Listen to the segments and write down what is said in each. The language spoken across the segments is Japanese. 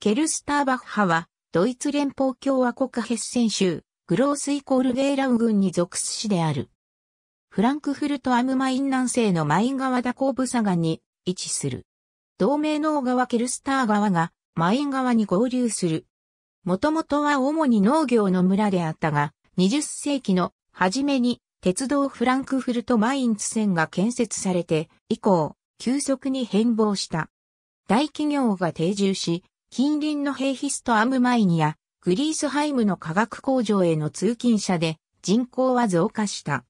ケルスターバッハは、ドイツ連邦共和国ヘッセン州、グロースイコールゲーラウ郡に属す市である。フランクフルトアムマイン南西のマイン川ダコーブサガに位置する。同名農川ケルスター川がマイン川に合流する。もともとは主に農業の村であったが、20世紀の初めに鉄道フランクフルトマインツ線が建設されて以降、急速に変貌した。大企業が定住し、近隣のヘイヒストアムマイニア、グリースハイムの化学工場への通勤者で人口は増加した。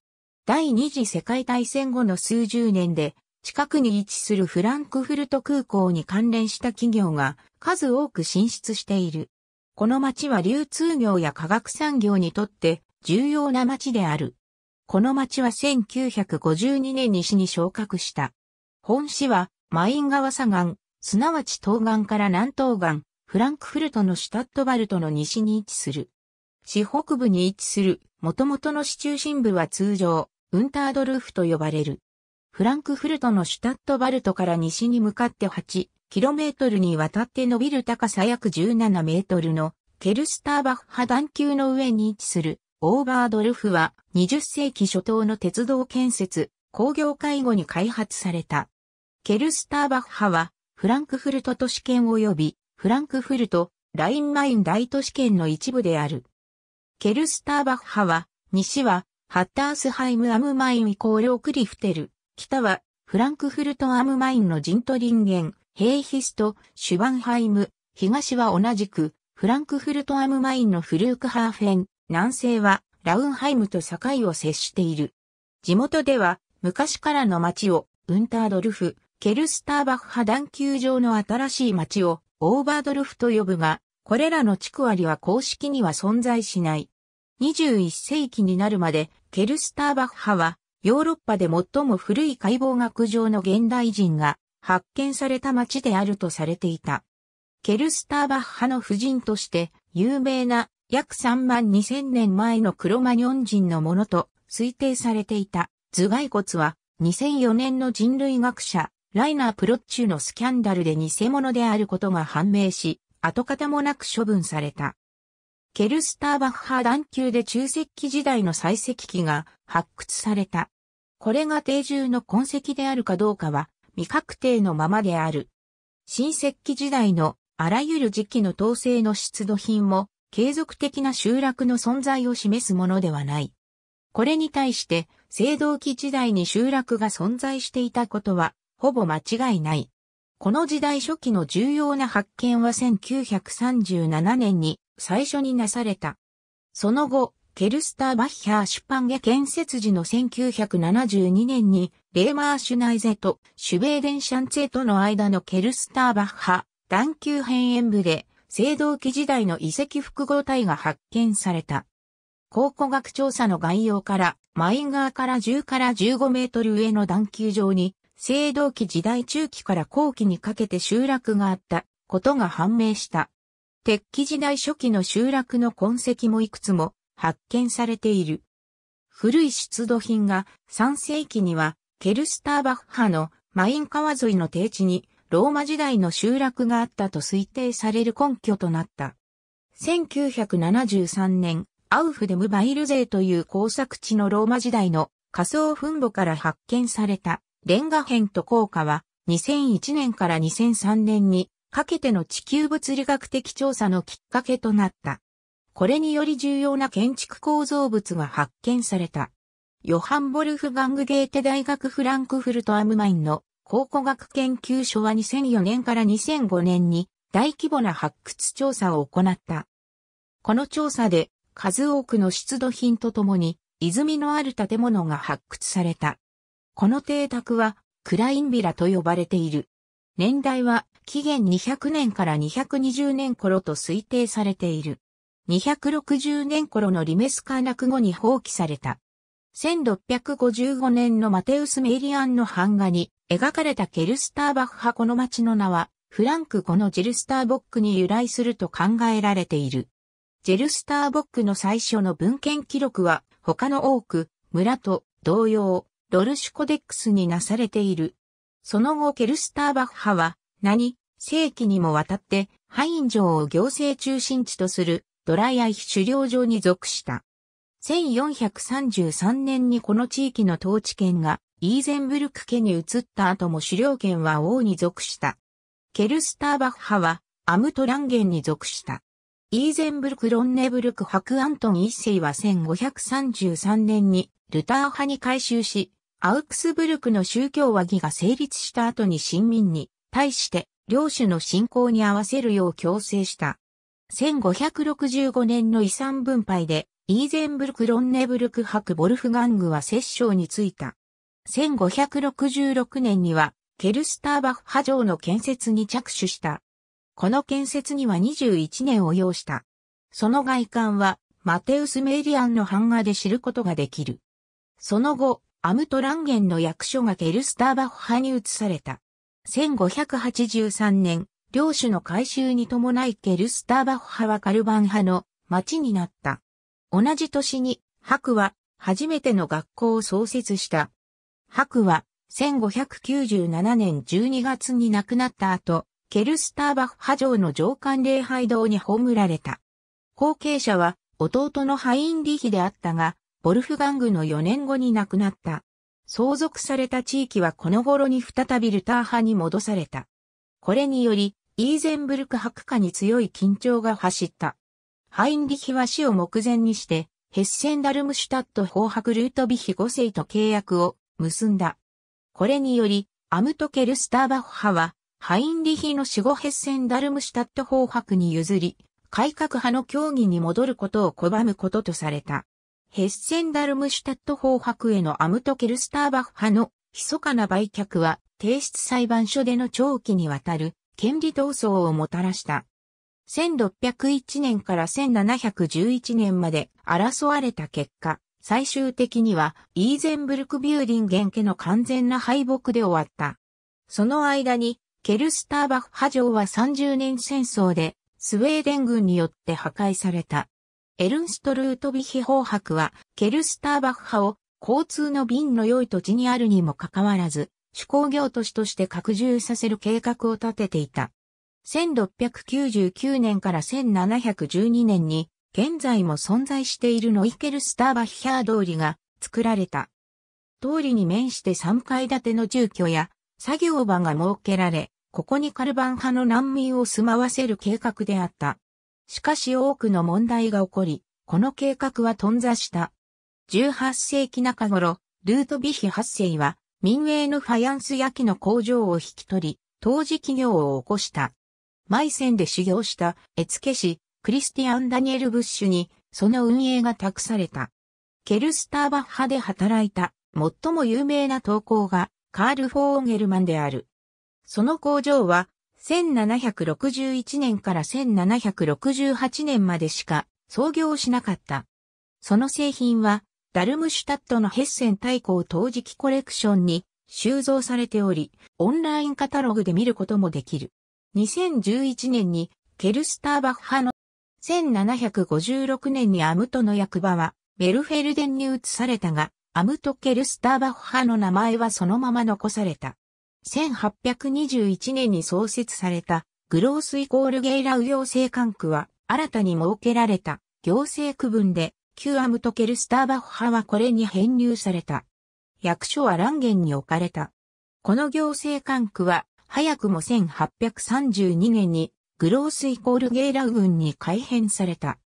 第二次世界大戦後の数十年で近くに位置するフランクフルト空港に関連した企業が数多く進出している。この町は流通業や化学産業にとって重要な町である。この町は1952年に市に昇格した。本市はマイン川左岸すなわち東岸から南東岸、フランクフルトのシュタットバルトの西に位置する。市北部に位置する、元々の市中心部は通常、ウンタードルーフと呼ばれる。フランクフルトのシュタットバルトから西に向かって 8km にわたって伸びる高さ約 17m のケルスターバッハ段級の上に位置するオーバードルフは20世紀初頭の鉄道建設、工業介護に開発された。ケルスターバッハはフランクフルト都市圏及びフランクフルト、ラインマイン大都市圏の一部である。ケルスターバッハは、西は、ハッタースハイムアムマインイコールオクリフテル、北は、フランクフルトアムマインのジントリンゲン、ヘイヒスト、シュバンハイム、東は同じく、フランクフルトアムマインのフルークハーフェン、南西は、ラウンハイムと境を接している。地元では、昔からの町を、ウンタードルフ、ケルスターバッハ団球場の新しい町をオーバードルフと呼ぶが、これらの地区割は公式には存在しない。21世紀になるまで、ケルスターバッハは、ヨーロッパで最も古い解剖学上の現代人が発見された町であるとされていた。ケルスターバッハの夫人として有名な約3万2000年前のクロマニョン人のものと推定されていた頭蓋骨は2004年の人類学者ライナープロッチュのスキャンダルで偽物であることが判明し、跡形もなく処分された。ケルスターバッハ団級で中石器時代の採石器が発掘された。これが定住の痕跡であるかどうかは未確定のままである。新石器時代のあらゆる時期の統制の出土品も継続的な集落の存在を示すものではない。これに対して、青銅器時代に集落が存在していたことはほぼ間違いない。この時代初期の重要な発見は1937年に最初になされた。その後、ケルスターバッヒャー出版パ建設時の1972年に、レーマーシュナイゼとシュベーデンシャンツェとの間のケルスターバッハ、段級編演部で、青銅器時代の遺跡複合体が発見された。考古学調査の概要から、マインガーから10から15メートル上の段級上に、青銅器時代中期から後期にかけて集落があったことが判明した。鉄器時代初期の集落の痕跡もいくつも発見されている。古い出土品が3世紀にはケルスターバッハのマイン川沿いの低地にローマ時代の集落があったと推定される根拠となった。1973年、アウフデムバイル勢という工作地のローマ時代の仮想墳墓から発見されたレンガ編と効果は2001年から2003年にかけての地球物理学的調査のきっかけとなった。これにより重要な建築構造物が発見された。ヨハン・ボルフガングゲーテ大学フランクフルトアムマインの考古学研究所は2004年から2005年に大規模な発掘調査を行った。この調査で数多くの出土品とともに泉のある建物が発掘された。この邸宅は、クラインビラと呼ばれている。年代は、紀元200年から220年頃と推定されている。260年頃のリメスカー落後に放棄された。1655年のマテウス・メイリアンの版画に描かれたケルスターバッハこの町の名はフランク語のジェルスターボックに由来すると考えられている。ジェルスターボックの最初の文献記録は他の多く村と同様ロルシュコデックスになされている。その後ケルスターバッハは、何、世紀にもわたって、ハイン城を行政中心地とするドライアイ狩猟場に属した。1433年にこの地域の統治権がイーゼンブルク家に移った後も狩猟権は王に属した。ケルスターバッハはアムトランゲンに属した。イーゼンブルク・ロンネブルク・ハク・アントン一世は1533年にルター派に改修し、アウクスブルクの宗教和議が成立した後に新民に対して領主の信仰に合わせるよう強制した。1565年の遺産分配でイーゼンブルク・ロンネブルク博ボルフガングは摂政に就いた。1566年にはケルスターバッハ城の建設に着手した。この建設には21年を要した。その外観はマテウス・メイリアンの版画で知ることができる。その後、アムトランゲンの役所がケルスターバッハに移された。1583年、領主の改修に伴いケルスターバッハはカルバン派の町になった。同じ年に、クは初めての学校を創設した。クは1597年12月に亡くなった後、ケルスターバッハ城の上官礼拝堂に葬られた。後継者は弟のハインリヒであったが、ボルフガングの4年後に亡くなった。相続された地域はこの頃に再びルター派に戻された。これにより、イーゼンブルク博下に強い緊張が走った。ハインリヒは死を目前にして、ヘッセンダルムシュタット砲白ルートビヒ5世と契約を結んだ。これにより、アムトケルスターバッハは、ハインリヒの死後ヘッセンダルムシュタット砲白に譲り、改革派の協議に戻ることを拒むこととされた。ヘッセンダルムシュタット法白へのアムトケルスターバッハの密かな売却は提出裁判所での長期にわたる権利闘争をもたらした。1601年から1711年まで争われた結果、最終的にはイーゼンブルクビューディンゲン家の完全な敗北で終わった。その間に、ケルスターバッハ城は30年戦争でスウェーデン軍によって破壊された。エルンストルートビヒ法博は、ケルスターバッハを交通の便の良い土地にあるにもかかわらず、手工業都市として拡充させる計画を立てていた。1699年から1712年に、現在も存在しているノイケルスターバッヒャー通りが作られた。通りに面して3階建ての住居や作業場が設けられ、ここにカルバン派の難民を住まわせる計画であった。しかし多くの問題が起こり、この計画は頓挫した。18世紀中頃、ルートビヒ8世は民営のファヤンス焼きの工場を引き取り、当時企業を起こした。マイセンで修行した絵付け師、クリスティアン・ダニエル・ブッシュに、その運営が託された。ケルスターバッハで働いた、最も有名な投稿が、カール・フォーゲルマンである。その工場は、1761年から1768年までしか創業しなかった。その製品は、ダルムシュタットのヘッセン大公陶磁器コレクションに収蔵されており、オンラインカタログで見ることもできる。2011年にケルスターバッハの1756年にアムトの役場はメルフェルデンに移されたが、アムト・ケルスターバッハの名前はそのまま残された。1821年に創設されたグロースイコールゲイラウ行政管区は新たに設けられた行政区分で旧アムトケルスターバッハはこれに編入された。役所はランゲンに置かれた。この行政管区は早くも1832年にグロースイコールゲイラウ軍に改編された。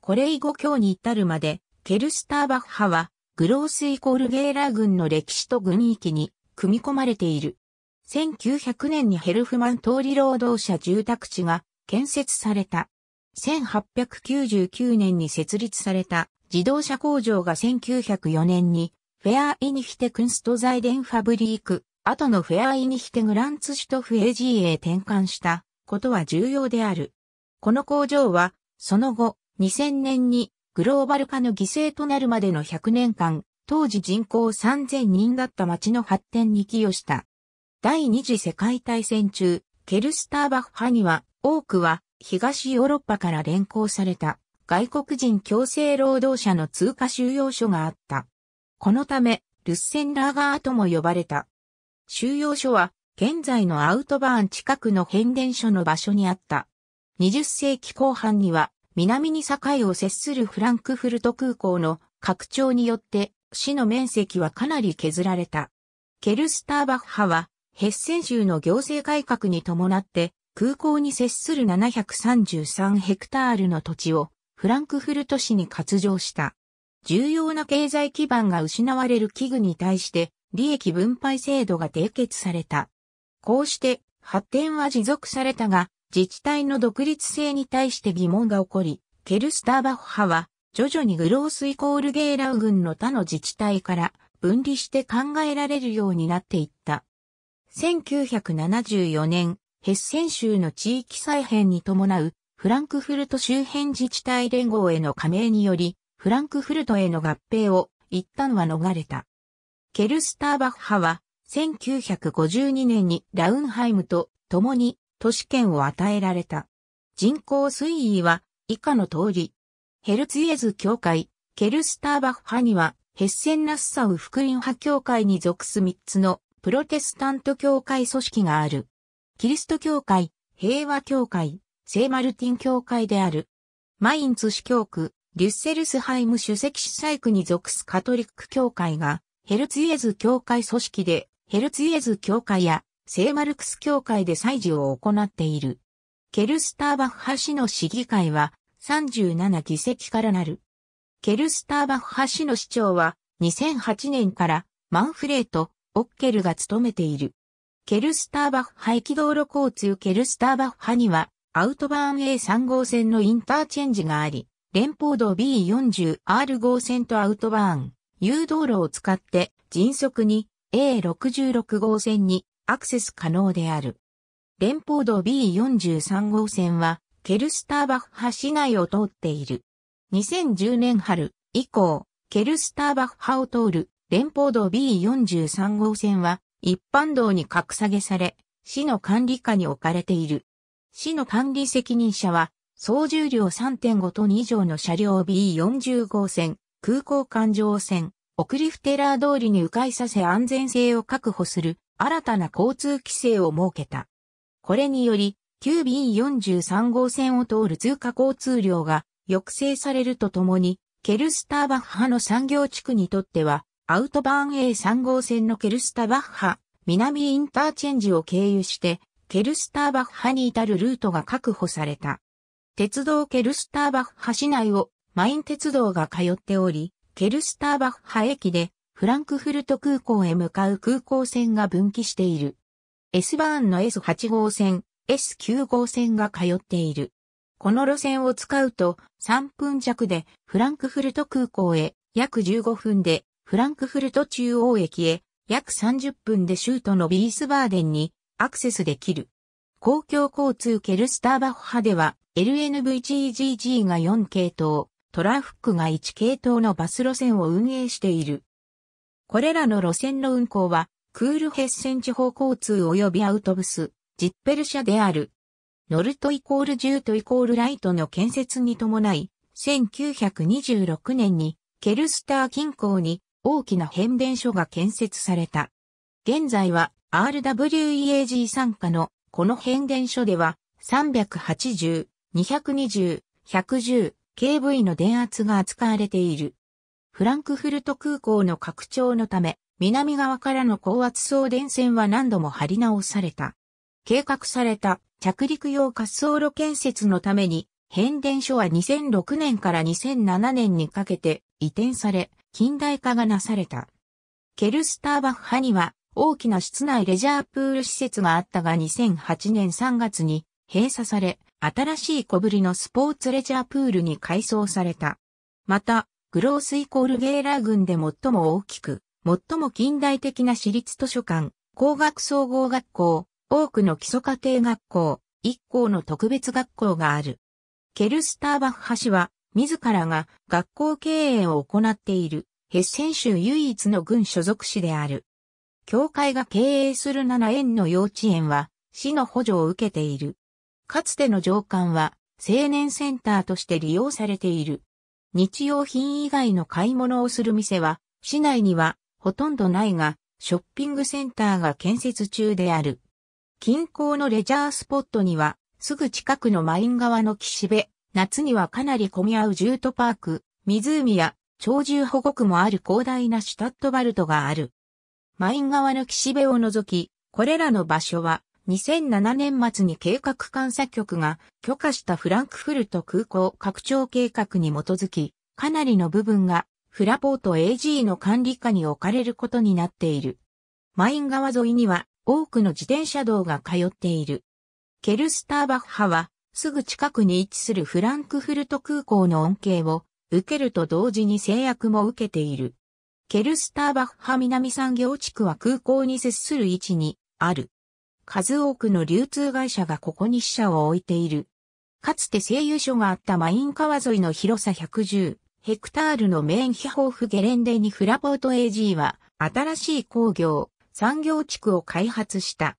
これ以後今日に至るまでケルスターバッハはグロースイコールゲイラ軍の歴史と軍域に組み込まれている。1900年にヘルフマン通り労働者住宅地が建設された。1899年に設立された自動車工場が1904年にフェアイニヒテクンストザイデンファブリーク、後のフェアイニヒテグランツシュトフエジーへ転換したことは重要である。この工場は、その後、2000年にグローバル化の犠牲となるまでの100年間、当時人口3000人だった町の発展に寄与した。第二次世界大戦中、ケルスターバッハには多くは東ヨーロッパから連行された外国人強制労働者の通過収容所があった。このため、ルッセンラーガーとも呼ばれた。収容所は現在のアウトバーン近くの変電所の場所にあった。20世紀後半には南に境を接するフランクフルト空港の拡張によって市の面積はかなり削られた。ケルスターバッハはヘッセン州の行政改革に伴って空港に接する733ヘクタールの土地をフランクフルト市に割譲した。重要な経済基盤が失われる器具に対して利益分配制度が締結された。こうして発展は持続されたが自治体の独立性に対して疑問が起こり、ケルスターバッハは徐々にグロースイコールゲーラウ軍の他の自治体から分離して考えられるようになっていった。1974年、ヘッセン州の地域再編に伴う、フランクフルト周辺自治体連合への加盟により、フランクフルトへの合併を一旦は逃れた。ケルスターバッハは、1952年にラウンハイムと共に都市圏を与えられた。人口推移は以下の通り。ヘルツイエズ教会、ケルスターバッハには、ヘッセン・ナッサウ福音派教会に属す3つのプロテスタント教会組織がある。キリスト教会、平和教会、聖マルティン教会である。マインツ市教区、デュッセルスハイム主席主祭区に属すカトリック教会が、ヘルツイエズ教会組織で、ヘルツイエズ教会や聖マルクス教会で祭事を行っている。ケルスターバフハ市の市議会は37議席からなる。ケルスターバフハ市の市長は2008年からマンフレート、オッケルが務めている。ケルスターバッハ駅道路交通ケルスターバッハには、アウトバーン A3 号線のインターチェンジがあり、連邦道 B40R 号線とアウトバーン、誘導路を使って迅速に A66 号線にアクセス可能である。連邦道 B43 号線は、ケルスターバッハ市内を通っている。2010年春以降、ケルスターバッハを通る連邦道 B43 号線は一般道に格下げされ、市の管理下に置かれている。市の管理責任者は、総重量3.5トン以上の車両 B40 号線、空港環状線、クリフテラー通りに迂回させ安全性を確保する新たな交通規制を設けた。これにより、旧 B43 号線を通る通過交通量が抑制されるとともに、ケルスターバッハの産業地区にとってはアウトバーン A3 号線のケルスタバッハ、南インターチェンジを経由して、ケルスターバッハに至るルートが確保された。鉄道ケルスターバッハ市内をマイン鉄道が通っており、ケルスターバッハ駅でフランクフルト空港へ向かう空港線が分岐している。S バーンの S8 号線、S9 号線が通っている。この路線を使うと3分弱でフランクフルト空港へ約15分でフランクフルト中央駅へ約30分で州都のビースバーデンにアクセスできる。公共交通ケルスターバッハでは LNVGGG が4系統、トラフックが1系統のバス路線を運営している。これらの路線の運行はクールヘッセン地方交通及びアウトブス、ジッペル社である。ノルトイコールジュートイコールライトの建設に伴い、1926年にケルスター近郊に大きな変電所が建設された。現在は RWEAG 参加のこの変電所では380、220、110、KV の電圧が扱われている。フランクフルト空港の拡張のため、南側からの高圧送電線は何度も張り直された。計画された着陸用滑走路建設のために、変電所は2006年から2007年にかけて移転され、近代化がなされた。ケルスターバッハには大きな室内レジャープール施設があったが2008年3月に閉鎖され、新しい小ぶりのスポーツレジャープールに改装された。また、グロースイコールゲーラー群で最も大きく、最も近代的な私立図書館、工学総合学校、多くの基礎家庭学校、一校の特別学校がある。ケルスターバッハ氏は、自らが学校経営を行っている。ヘッセン州唯一の軍所属市である。教会が経営する7園の幼稚園は、市の補助を受けている。かつての上官は、青年センターとして利用されている。日用品以外の買い物をする店は、市内にはほとんどないが、ショッピングセンターが建設中である。近郊のレジャースポットには、すぐ近くのマイン川の岸辺、夏にはかなり混み合うジュートパーク、湖や鳥獣保護区もある広大なシュタットバルトがある。マイン川の岸辺を除き、これらの場所は2007年末に計画監査局が許可したフランクフルト空港拡張計画に基づき、かなりの部分がフラポート AG の管理下に置かれることになっている。マイン川沿いには多くの自転車道が通っている。ケルスターバッハはすぐ近くに位置するフランクフルト空港の恩恵を受けると同時に制約も受けている。ケルスターバッハ南産業地区は空港に接する位置にある。数多くの流通会社がここに支社を置いている。かつて製油所があったマイン川沿いの広さ110ヘクタールのメインヒホーフゲレンデにフラポート AG は新しい工業、産業地区を開発した。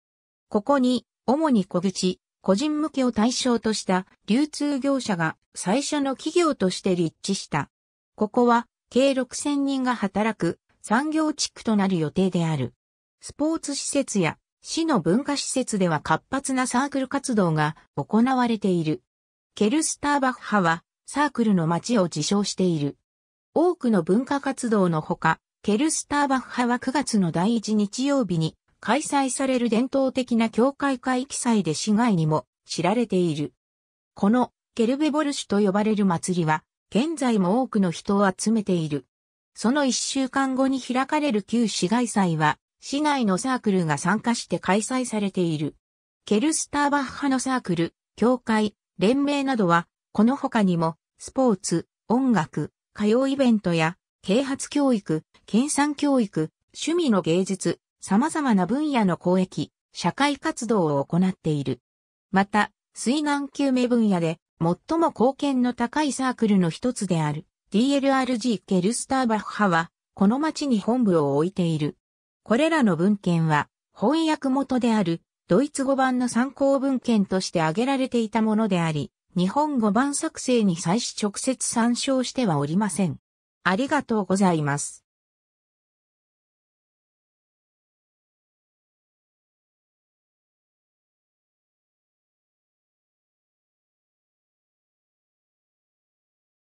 ここに主に小口、個人向けを対象とした流通業者が最初の企業として立地した。ここは計6000人が働く産業地区となる予定である。スポーツ施設や市の文化施設では活発なサークル活動が行われている。ケルスターバッハはサークルの街を自称している。多くの文化活動のほか、ケルスターバッハは9月の第1日曜日に開催される伝統的な教会会記祭で市外にも知られている。このケルベボルシュと呼ばれる祭りは、現在も多くの人を集めている。その一週間後に開かれる旧市街祭は、市内のサークルが参加して開催されている。ケルスターバッハのサークル、協会、連盟などは、この他にも、スポーツ、音楽、歌謡イベントや、啓発教育、研鑽教育、趣味の芸術、様々な分野の公益、社会活動を行っている。また、水難救命分野で最も貢献の高いサークルの一つである DLRG ケルスターバッハは、この町に本部を置いている。これらの文献は、翻訳元であるドイツ語版の参考文献として挙げられていたものであり、日本語版作成に際し直接参照してはおりません。ありがとうございます。